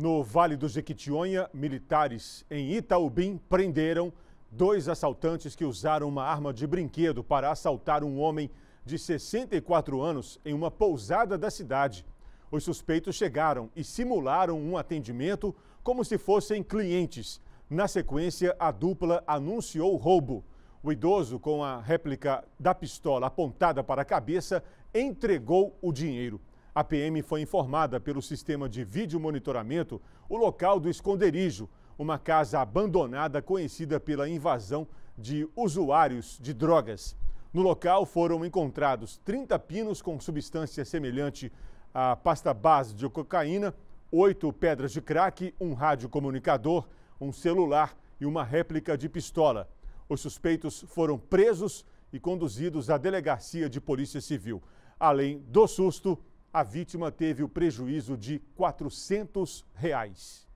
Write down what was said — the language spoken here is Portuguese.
No Vale do Jequitinhonha, militares em Itaubim prenderam dois assaltantes que usaram uma arma de brinquedo para assaltar um homem de 64 anos em uma pousada da cidade. Os suspeitos chegaram e simularam um atendimento como se fossem clientes. Na sequência, a dupla anunciou o roubo. O idoso, com a réplica da pistola apontada para a cabeça, entregou o dinheiro. A PM foi informada pelo sistema de vídeo monitoramento o local do esconderijo, uma casa abandonada conhecida pela invasão de usuários de drogas. No local foram encontrados 30 pinos com substância semelhante à pasta base de cocaína, oito pedras de crack, um radiocomunicador, um celular e uma réplica de pistola. Os suspeitos foram presos e conduzidos à delegacia de polícia civil. Além do susto, a vítima teve o prejuízo de R$ 400. Reais.